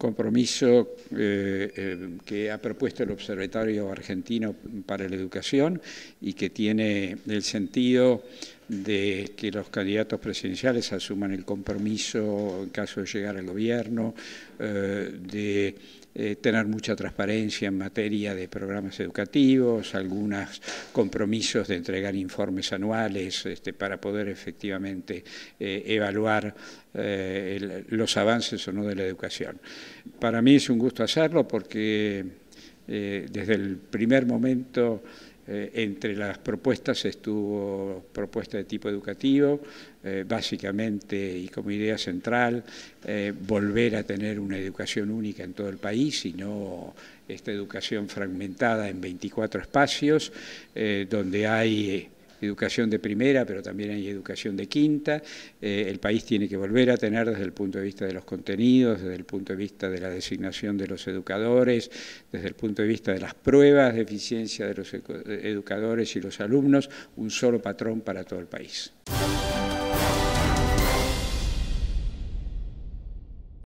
compromiso eh, eh, que ha propuesto el Observatorio Argentino para la Educación y que tiene el sentido de que los candidatos presidenciales asuman el compromiso en caso de llegar al gobierno, eh, de eh, tener mucha transparencia en materia de programas educativos, algunos compromisos de entregar informes anuales este, para poder efectivamente eh, evaluar los avances o no de la educación. Para mí es un gusto hacerlo porque eh, desde el primer momento eh, entre las propuestas estuvo propuesta de tipo educativo, eh, básicamente y como idea central, volver a tener una educación única en todo el país y no esta educación fragmentada en 24 espacios, donde hay educación de primera, pero también hay educación de quinta. Eh, el país tiene que volver a tener desde el punto de vista de los contenidos, desde el punto de vista de la designación de los educadores, desde el punto de vista de las pruebas de eficiencia de los eh, educadores y los alumnos, un solo patrón para todo el país.